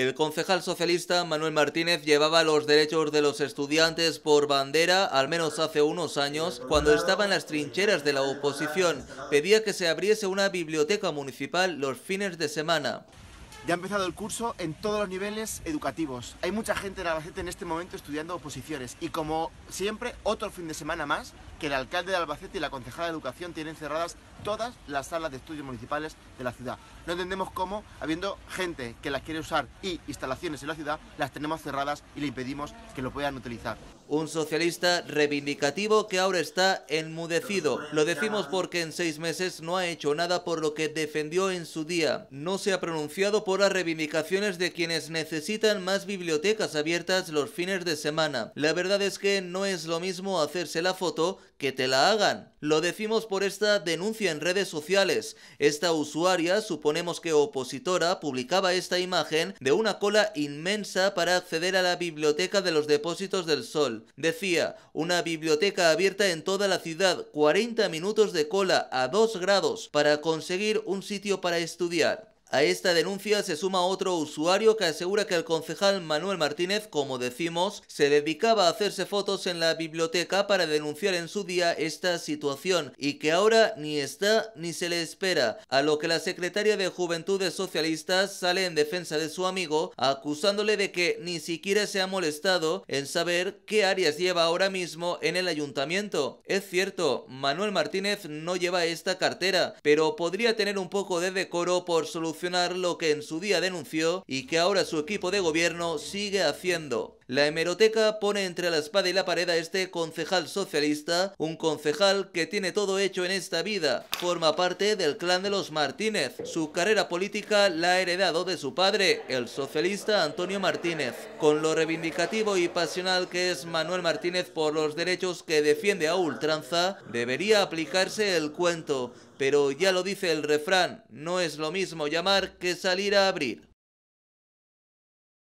El concejal socialista Manuel Martínez llevaba los derechos de los estudiantes por bandera, al menos hace unos años, cuando estaba en las trincheras de la oposición. Pedía que se abriese una biblioteca municipal los fines de semana. Ya ha empezado el curso en todos los niveles educativos. Hay mucha gente en Albacete en este momento estudiando oposiciones y como siempre, otro fin de semana más que el alcalde de Albacete y la concejala de Educación tienen cerradas todas las salas de estudios municipales de la ciudad. No entendemos cómo, habiendo gente que las quiere usar y instalaciones en la ciudad, las tenemos cerradas y le impedimos que lo puedan utilizar. Un socialista reivindicativo que ahora está enmudecido. Lo decimos porque en seis meses no ha hecho nada por lo que defendió en su día. No se ha pronunciado por las reivindicaciones de quienes necesitan más bibliotecas abiertas los fines de semana. La verdad es que no es lo mismo hacerse la foto que te la hagan. Lo decimos por esta denuncia en redes sociales. Esta usuaria, suponemos que opositora, publicaba esta imagen de una cola inmensa para acceder a la biblioteca de los depósitos del sol. Decía, una biblioteca abierta en toda la ciudad, 40 minutos de cola a 2 grados para conseguir un sitio para estudiar. A esta denuncia se suma otro usuario que asegura que el concejal Manuel Martínez, como decimos, se dedicaba a hacerse fotos en la biblioteca para denunciar en su día esta situación y que ahora ni está ni se le espera, a lo que la secretaria de Juventudes Socialistas sale en defensa de su amigo acusándole de que ni siquiera se ha molestado en saber qué áreas lleva ahora mismo en el ayuntamiento. Es cierto, Manuel Martínez no lleva esta cartera, pero podría tener un poco de decoro por solucionar lo que en su día denunció y que ahora su equipo de gobierno sigue haciendo. La hemeroteca pone entre la espada y la pared a este concejal socialista, un concejal que tiene todo hecho en esta vida. Forma parte del clan de los Martínez. Su carrera política la ha heredado de su padre, el socialista Antonio Martínez. Con lo reivindicativo y pasional que es Manuel Martínez por los derechos que defiende a ultranza, debería aplicarse el cuento. Pero ya lo dice el refrán, no es lo mismo llamar que salir a abrir.